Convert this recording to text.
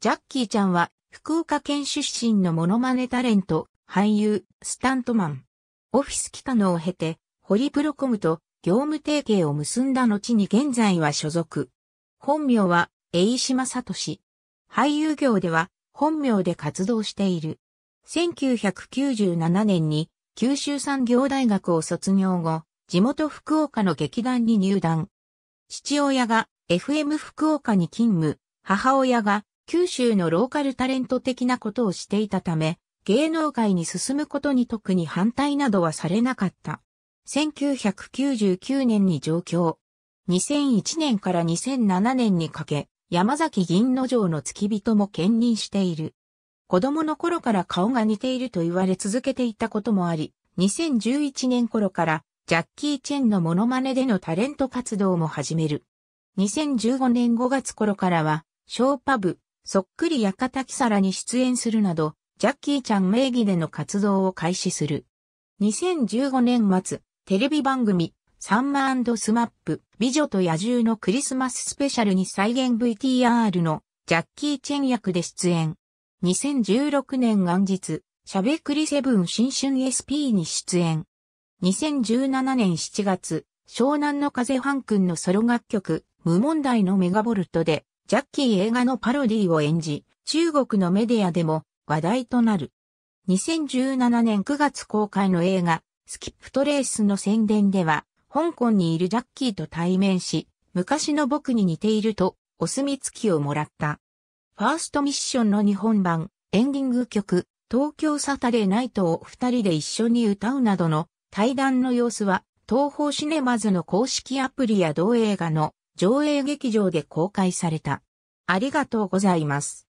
ジャッキーちゃんは福岡県出身のモノマネタレント、俳優、スタントマン。オフィス期間を経て、ホリプロコムと業務提携を結んだ後に現在は所属。本名は、江島聡。俳優業では、本名で活動している。1997年に、九州産業大学を卒業後、地元福岡の劇団に入団。父親が FM 福岡に勤務、母親が九州のローカルタレント的なことをしていたため、芸能界に進むことに特に反対などはされなかった。1999年に上京。2001年から2007年にかけ、山崎銀の城の付き人も兼任している。子供の頃から顔が似ていると言われ続けていたこともあり、2011年頃からジャッキー・チェンのモノマネでのタレント活動も始める。2015年5月頃からは、ショーパブ、そっくり館キサラに出演するなど、ジャッキーちゃん名義での活動を開始する。2015年末、テレビ番組、サンマスマップ、美女と野獣のクリスマススペシャルに再現 VTR のジャッキー・チェン役で出演。2016年元日、しゃべくりセブン新春 SP に出演。2017年7月、湘南の風ファン君のソロ楽曲、無問題のメガボルトでジャッキー映画のパロディを演じ、中国のメディアでも話題となる。2017年9月公開の映画、スキップトレースの宣伝では、香港にいるジャッキーと対面し、昔の僕に似ていると、お墨付きをもらった。ファーストミッションの日本版、エンディング曲、東京サタデーナイトを二人で一緒に歌うなどの対談の様子は、東方シネマズの公式アプリや同映画の上映劇場で公開された。ありがとうございます。